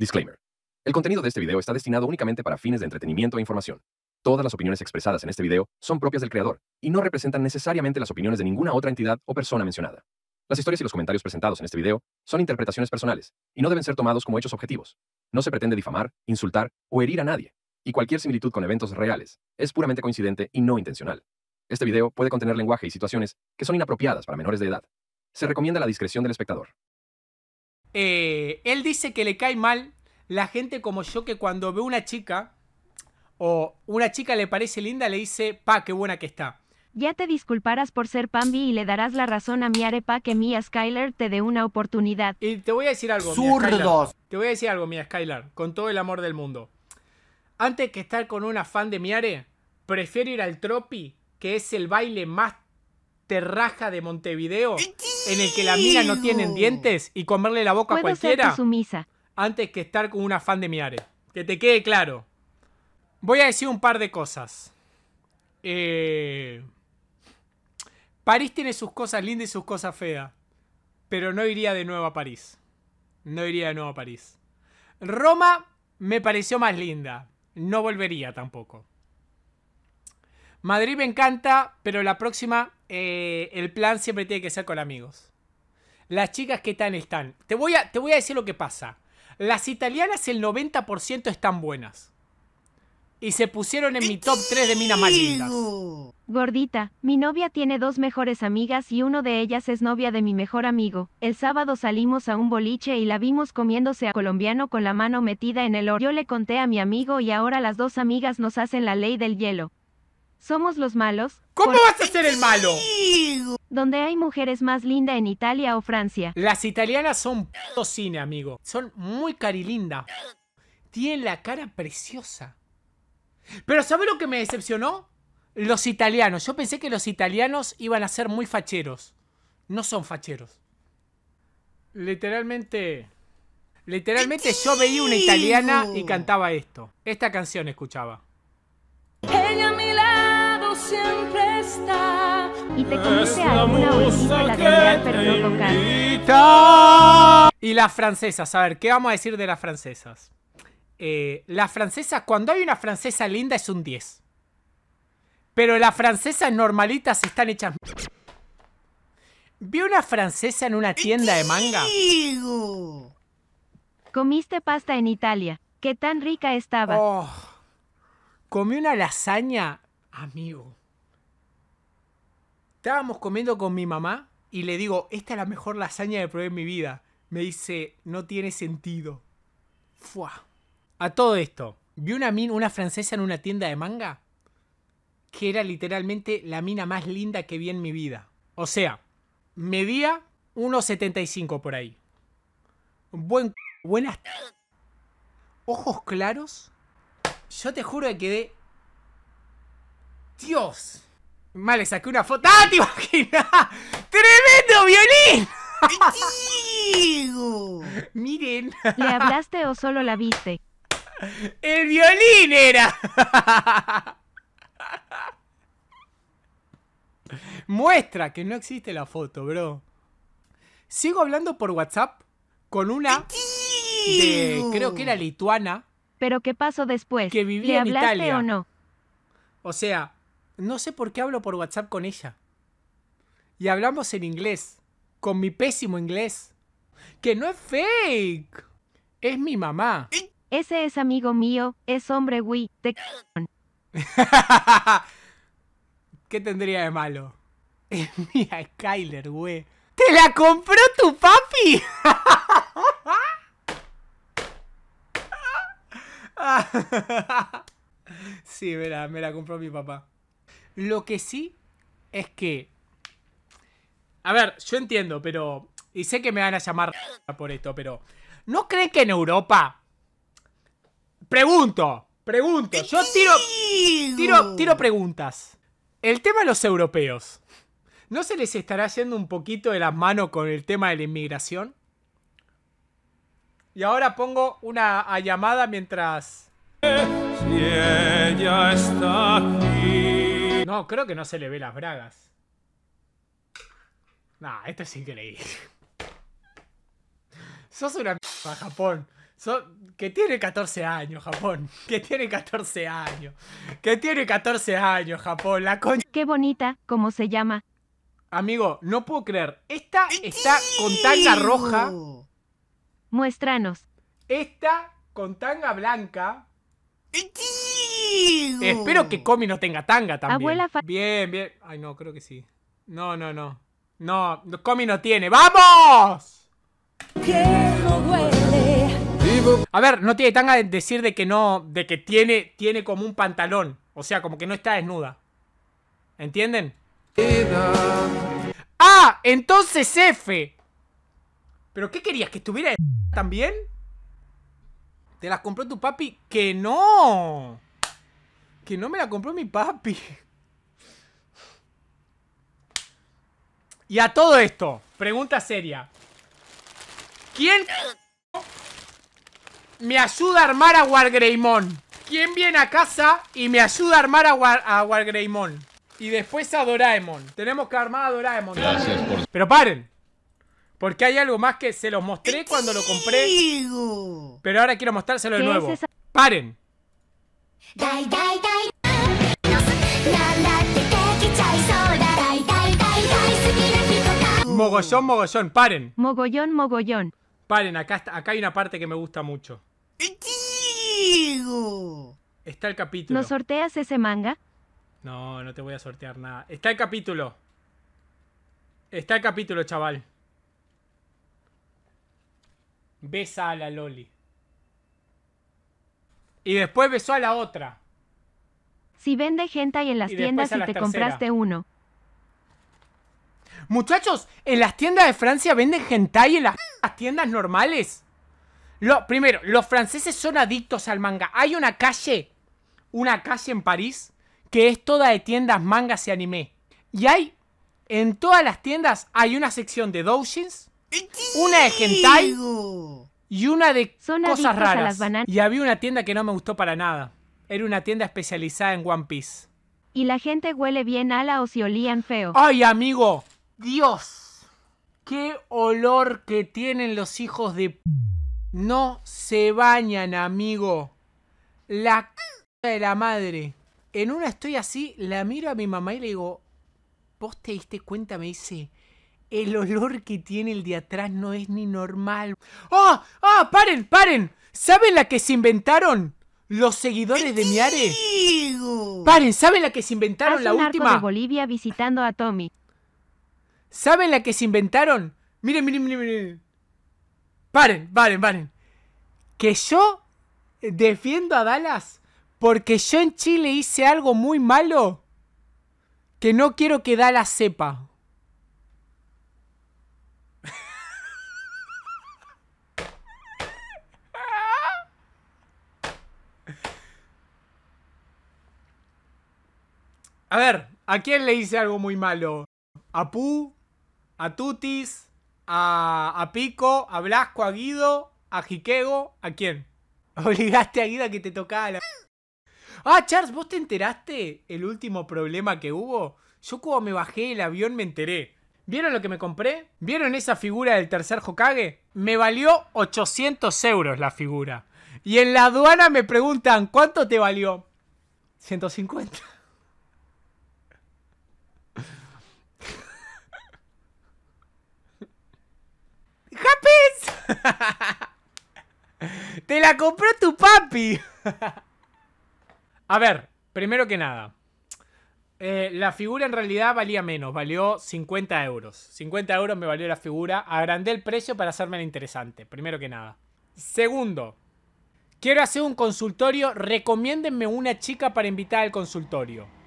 Disclaimer. El contenido de este video está destinado únicamente para fines de entretenimiento e información. Todas las opiniones expresadas en este video son propias del creador y no representan necesariamente las opiniones de ninguna otra entidad o persona mencionada. Las historias y los comentarios presentados en este video son interpretaciones personales y no deben ser tomados como hechos objetivos. No se pretende difamar, insultar o herir a nadie, y cualquier similitud con eventos reales es puramente coincidente y no intencional. Este video puede contener lenguaje y situaciones que son inapropiadas para menores de edad. Se recomienda la discreción del espectador. Eh, él dice que le cae mal la gente como yo que cuando ve una chica o una chica le parece linda le dice, pa, qué buena que está. Ya te disculparás por ser Pambi y le darás la razón a mi Pa que Mia Skylar te dé una oportunidad. Y te voy a decir algo, ¡Zurdos! Te voy a decir algo, Mia Skylar, con todo el amor del mundo. Antes que estar con una fan de Miare, prefiero ir al Tropi, que es el baile más terraja de Montevideo en el que la minas no tienen dientes y comerle la boca a cualquiera antes que estar con un afán de miare. Que te quede claro. Voy a decir un par de cosas. Eh, París tiene sus cosas lindas y sus cosas feas. Pero no iría de nuevo a París. No iría de nuevo a París. Roma me pareció más linda. No volvería tampoco. Madrid me encanta, pero la próxima eh, el plan siempre tiene que ser con amigos. Las chicas que están, están. Te voy a, te voy a decir lo que pasa. Las italianas el 90% están buenas. Y se pusieron en mi top 3 de minas más lindas. Gordita, mi novia tiene dos mejores amigas y uno de ellas es novia de mi mejor amigo. El sábado salimos a un boliche y la vimos comiéndose a colombiano con la mano metida en el oro. Yo le conté a mi amigo y ahora las dos amigas nos hacen la ley del hielo. Somos los malos. ¿Cómo vas a ser el malo? Donde hay mujeres más lindas en Italia o Francia. Las italianas son puto cine, amigo. Son muy carilinda. Tienen la cara preciosa. Pero ¿sabes lo que me decepcionó? Los italianos. Yo pensé que los italianos iban a ser muy facheros. No son facheros. Literalmente... Literalmente yo veía una italiana y cantaba esto. Esta canción escuchaba. Ella te Y las francesas, a ver, ¿qué vamos a decir de las francesas? Eh, las francesas, cuando hay una francesa linda es un 10. Pero las francesas normalitas están hechas... Vi una francesa en una tienda de manga. Comiste pasta en Italia. ¿Qué tan rica estaba? Oh, comí una lasaña, amigo. Estábamos comiendo con mi mamá y le digo, esta es la mejor lasaña que probé en mi vida. Me dice, no tiene sentido. Fua. A todo esto, vi una una francesa en una tienda de manga que era literalmente la mina más linda que vi en mi vida. O sea, medía 1,75 por ahí. Buen buenas ojos claros. Yo te juro que quedé Dios. Vale, saqué una foto. ¡Ah, te imaginas! ¡Tremendo violín! Miren. ¿Le hablaste o solo la viste? El violín era. Muestra que no existe la foto, bro. Sigo hablando por WhatsApp con una de, creo que era lituana. Pero qué pasó después? Que vivía ¿Le hablaste o no? O sea, no sé por qué hablo por WhatsApp con ella. Y hablamos en inglés, con mi pésimo inglés. Que no es fake. Es mi mamá. Ese es amigo mío, es hombre, güey. ¿Qué tendría de malo? Es mía Skyler, güey. ¡Te la compró tu papi! sí, me la compró mi papá. Lo que sí es que... A ver, yo entiendo, pero... Y sé que me van a llamar por esto, pero... ¿No creen que en Europa... Pregunto, pregunto, yo tiro... Tiro, tiro preguntas. El tema de los europeos. ¿No se les estará yendo un poquito de las manos con el tema de la inmigración? Y ahora pongo una llamada mientras... ella está aquí. No, creo que no se le ve las bragas. Nah, esto es increíble. Sos una mierda, Japón. Que tiene 14 años, Japón. Que tiene 14 años. Que tiene 14 años, Japón. La concha. Qué bonita, ¿cómo se llama? Amigo, no puedo creer. Esta está con tanga roja. Muéstranos. Esta con tanga blanca. Espero que Comi no tenga tanga también. bien, bien. Ay, no, creo que sí. No, no, no. No, Comi no tiene. ¡Vamos! A ver, no tiene tanga de decir de que no, de que tiene, tiene como un pantalón. O sea, como que no está desnuda. ¿Entienden? Ah, entonces F. ¿Pero qué querías? ¿Que estuviera también? ¿Te las compró tu papi? ¡Que no! que no me la compró mi papi. Y a todo esto, pregunta seria. ¿Quién me ayuda a armar a Wargreymon? ¿Quién viene a casa y me ayuda a armar a, War Y después a Doraemon. Tenemos que armar a Doraemon. Pero paren. Porque hay algo más que se los mostré cuando lo compré. Pero ahora quiero mostrárselo de nuevo. Paren. Mogollón, mogollón, paren. Mogollón, mogollón. Paren, acá, hay una parte que me gusta mucho. Está el capítulo. ¿No sorteas ese manga? No, no te voy a sortear nada. Está el capítulo. Está el capítulo, chaval. Besa a la Loli. Y después besó a la otra. Si vende gente en las tiendas y te compraste uno. Muchachos, en las tiendas de Francia venden hentai en las, tiendas normales. Lo, primero, los franceses son adictos al manga. Hay una calle, una calle en París, que es toda de tiendas mangas y anime. Y hay, en todas las tiendas, hay una sección de doujins, una de hentai y una de cosas raras. y había una tienda que no me gustó para nada. Era una tienda especializada en One Piece. Y la gente huele bien ala o si olían feo. ¡Ay, amigo! ¡Dios! ¡Qué olor que tienen los hijos de... No se bañan, amigo. La c... de la madre. En una estoy así, la miro a mi mamá y le digo... ¿Vos te diste cuenta? Me dice... El olor que tiene el de atrás no es ni normal. ¡Ah! ¡Ah! ¡Paren! ¡Paren! ¿Saben la que se inventaron? Los seguidores de Miare. Paren, ¿saben la que se inventaron la última? Bolivia visitando a Tommy. ¿Saben la que se inventaron? Miren, miren, miren, miren. Paren, paren, paren. Que yo defiendo a Dallas porque yo en Chile hice algo muy malo que no quiero que Dallas sepa. A ver, ¿a quién le hice algo muy malo? ¿A Pu? ¿A Tutis? ¿A, Pico? ¿A Blasco? ¿A Guido? ¿A Jiquego? ¿A quién? Obligaste a Guido a que te tocara la... Ah, Charles, ¿vos te enteraste el último problema que hubo? Yo cuando me bajé del avión me enteré. ¿Vieron lo que me compré? ¿Vieron esa figura del tercer Hokage? Me valió 800 euros la figura. Y en la aduana me preguntan, ¿cuánto te valió? 150. ¡Happens! ¡Te la compró tu papi! A ver, primero que nada. Eh, la figura en realidad valía menos, valió 50 euros. 50 euros me valió la figura. Agrandé el precio para hacerme la interesante, primero que nada. Segundo, quiero hacer un consultorio. Recomiéndenme una chica para invitar al consultorio.